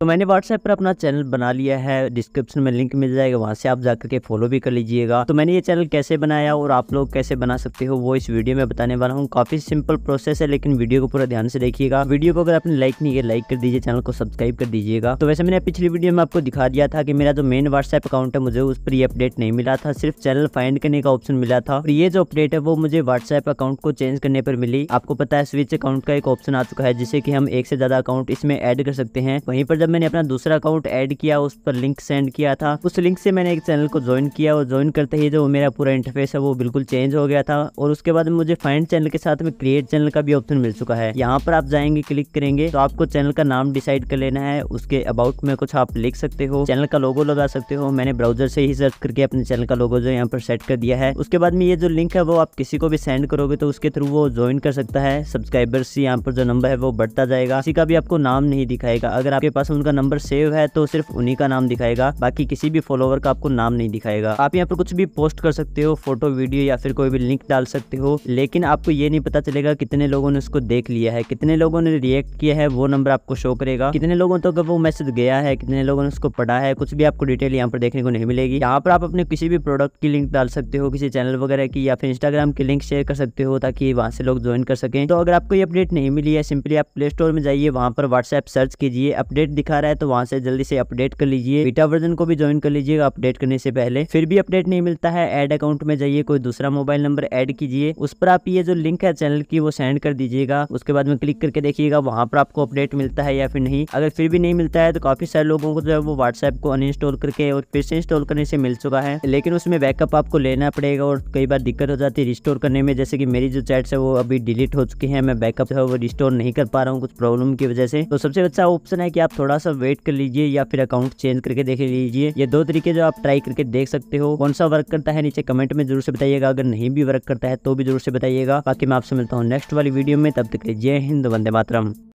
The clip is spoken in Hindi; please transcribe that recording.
तो मैंने व्हाट्सएप पर अपना चैनल बना लिया है डिस्क्रिप्शन में लिंक मिल जाएगा वहाँ से आप जाकर के फॉलो भी कर लीजिएगा तो मैंने ये चैनल कैसे बनाया और आप लोग कैसे बना सकते हो वो इस वीडियो में बताने वाला हूँ काफ़ी सिंपल प्रोसेस है लेकिन वीडियो को पूरा ध्यान से देखिएगा वीडियो को अगर आपने लाइक नहीं किया लाइक कर दीजिए चैनल को सब्सक्राइब कर दीजिएगा तो वैसे मैंने पिछली वीडियो में आपको दिखा दिया था कि मेरा जो मेन व्हाट्सएप अकाउंट है मुझे उस पर ये अपडेट नहीं मिला था सिर्फ चैनल फाइंड करने का ऑप्शन मिला था और ये जो अपडेट है वो मुझे व्हाट्सएप अकाउंट को चेंज करने पर मिली आपको पता है स्विच अकाउंट का एक ऑप्शन आ चुका है जिससे कि हम एक से ज़्यादा अकाउंट इसमें ऐड कर सकते हैं वहीं पर जब मतलब मैंने अपना दूसरा अकाउंट ऐड किया उस पर लिंक सेंड किया था उस लिंक से मैंने एक चैनल को ज्वाइन किया और ज्वाइन करते ही जो मेरा पूरा इंटरफेस है वो बिल्कुल चेंज हो गया था और उसके बाद मुझे फाइंड चैनल के साथ में क्रिएट चैनल का भी ऑप्शन मिल चुका है यहाँ पर आप जाएंगे क्लिक करेंगे तो आपको चैनल का नाम डिसाइड कर लेना है उसके अबाउट में कुछ आप लिख सकते हो चैनल का लोगो लगा सकते हो मैंने ब्राउजर से ही सर्च करके अपने चैनल का लोगो जो यहाँ पर सेट कर दिया है उसके बाद में ये जो लिंक है वो आप किसी को भी सेंड करोगे तो उसके थ्रू वो ज्वाइन कर सकता है सब्सक्राइबर्स यहाँ पर जो नंबर है वो बढ़ता जाएगा किसी का भी आपको नाम नहीं दिखाएगा अगर आपके पास उनका नंबर सेव है तो सिर्फ उन्हीं का नाम दिखाएगा बाकी किसी भी फॉलोवर का आपको नाम नहीं दिखाएगा आप यहाँ पर कुछ भी पोस्ट कर सकते हो फोटो वीडियो या फिर कोई भी लिंक डाल सकते हो लेकिन आपको ये नहीं पता चलेगा कितने लोगों ने उसको देख लिया है कितने लोगों ने रिएक्ट किया है वो नंबर आपको शो करेगा कितने लोगों तक वो मैसेज गया है कितने लोगों ने उसको पढ़ा है कुछ भी आपको डिटेल यहाँ पर देखने को नहीं मिलेगी यहाँ पर आप अपने किसी भी प्रोडक्ट की लिंक डाल सकते हो किसी चैनल वगैरह की या फिर इंस्टाग्राम की लिंक शेयर कर सकते हो ताकि वहाँ से लोग ज्वाइन कर सकें तो अगर आपको ये अपडेट नहीं मिली है सिंपली आप प्ले स्टोर में जाइए वहाँ पर व्हाट्सएप सर्च कीजिए अपडेट दिखा दिखा रहा है तो वहाँ से जल्दी से अपडेट कर लीजिए बीटा वर्जन को भी ज्वाइन कर लीजिएगा अपडेट करने से पहले फिर भी अपडेट नहीं मिलता है एड अकाउंट में जाइए कोई दूसरा मोबाइल नंबर एड कीजिए उस पर आप ये जो लिंक है चैनल की वो सेंड कर दीजिएगा उसके बाद में क्लिक करके देखिएगा वहाँ पर आपको अपडेट मिलता है या फिर नहीं अगर फिर भी नहीं मिलता है तो काफी सारे लोगों को जो है वो व्हाट्सएप को अनइंस्टॉल करके और फिर से इंस्टॉल करने से मिल चुका है लेकिन उसमें बैकअप आपको लेना पड़ेगा और कई बार दिक्कत हो जाती है रिस्टोर करने में जैसे कि मेरी जो चैट्स है वो अभी डिलीट हो चुकी है मैं बैकअप जो है वो रिस्टोर नहीं कर पा रहा हूँ कुछ प्रॉब्लम की वजह से तो सबसे अच्छा ऑप्शन है कि आप थोड़ा सा वेट कर लीजिए या फिर अकाउंट चेंज करके देख लीजिए ये दो तरीके जो आप ट्राई करके देख सकते हो कौन सा वर्क करता है नीचे कमेंट में जरूर से बताइएगा अगर नहीं भी वर्क करता है तो भी जरूर से बताइएगा बाकी मैं आपसे मिलता हूँ नेक्स्ट वाली वीडियो में तब तक जय हिंद वंदे मातरम